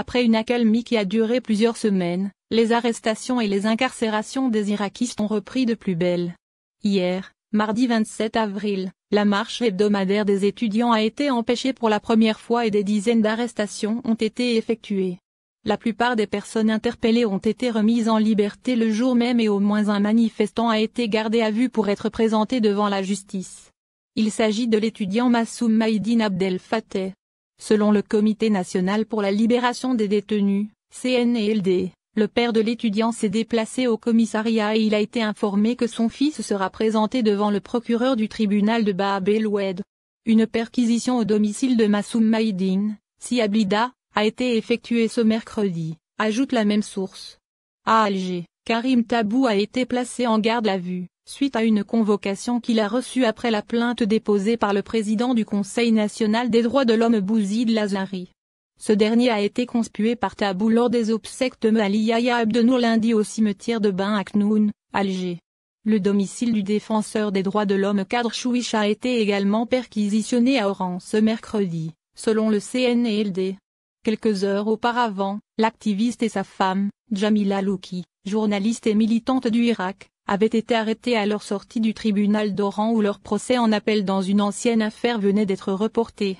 Après une accalmie qui a duré plusieurs semaines, les arrestations et les incarcérations des irakistes ont repris de plus belle. Hier, mardi 27 avril, la marche hebdomadaire des étudiants a été empêchée pour la première fois et des dizaines d'arrestations ont été effectuées. La plupart des personnes interpellées ont été remises en liberté le jour même et au moins un manifestant a été gardé à vue pour être présenté devant la justice. Il s'agit de l'étudiant Massoum Maïdine Abdel Fatteh, Selon le Comité national pour la libération des détenus, CNLD, le père de l'étudiant s'est déplacé au commissariat et il a été informé que son fils sera présenté devant le procureur du tribunal de Bab el-Oued. Une perquisition au domicile de Massoum Maïdine, Ablida, a été effectuée ce mercredi, ajoute la même source. À Alger, Karim Tabou a été placé en garde à vue, suite à une convocation qu'il a reçue après la plainte déposée par le président du Conseil national des droits de l'homme Bouzid Lazari. Ce dernier a été conspué par Tabou lors des obsèques de Mali Abdenour lundi au cimetière de bain Aknoun, Alger. Le domicile du défenseur des droits de l'homme Kadr Chouich a été également perquisitionné à Oran ce mercredi, selon le CNLD. Quelques heures auparavant, l'activiste et sa femme, Jamila Louki, journalistes et militantes du Irak, avaient été arrêtés à leur sortie du tribunal d'Oran où leur procès en appel dans une ancienne affaire venait d'être reporté.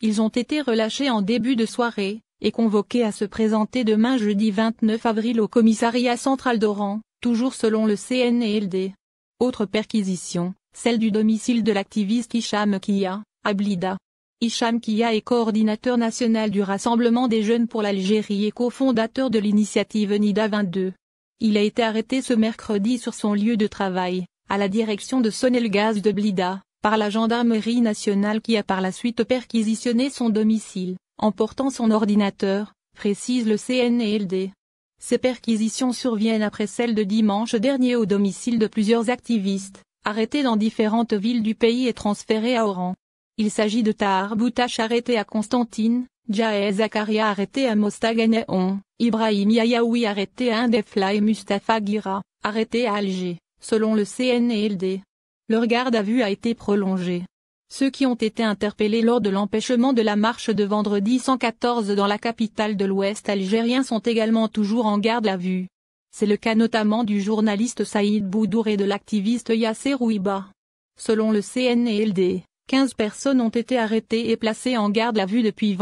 Ils ont été relâchés en début de soirée, et convoqués à se présenter demain jeudi 29 avril au commissariat central d'Oran, toujours selon le CNLD. Autre perquisition, celle du domicile de l'activiste Hicham Kia, à Blida. Hicham Kia est coordinateur national du Rassemblement des jeunes pour l'Algérie et cofondateur de l'initiative NIDA 22. Il a été arrêté ce mercredi sur son lieu de travail, à la direction de Sonelgaz de Blida, par la gendarmerie nationale qui a par la suite perquisitionné son domicile, emportant son ordinateur, précise le CNLD. Ces perquisitions surviennent après celles de dimanche dernier au domicile de plusieurs activistes, arrêtés dans différentes villes du pays et transférés à Oran. Il s'agit de Tahar Boutache arrêté à Constantine, Jaez Zakaria arrêté à Mostaganéon, Ibrahim Yayaoui arrêté à Indefla et Mustapha Gira, arrêté à Alger, selon le CNLD. Leur garde à vue a été prolongée. Ceux qui ont été interpellés lors de l'empêchement de la marche de vendredi 114 dans la capitale de l'Ouest algérien sont également toujours en garde à vue. C'est le cas notamment du journaliste Saïd Boudour et de l'activiste Yasser Ouiba. Selon le CNLD, 15 personnes ont été arrêtées et placées en garde à vue depuis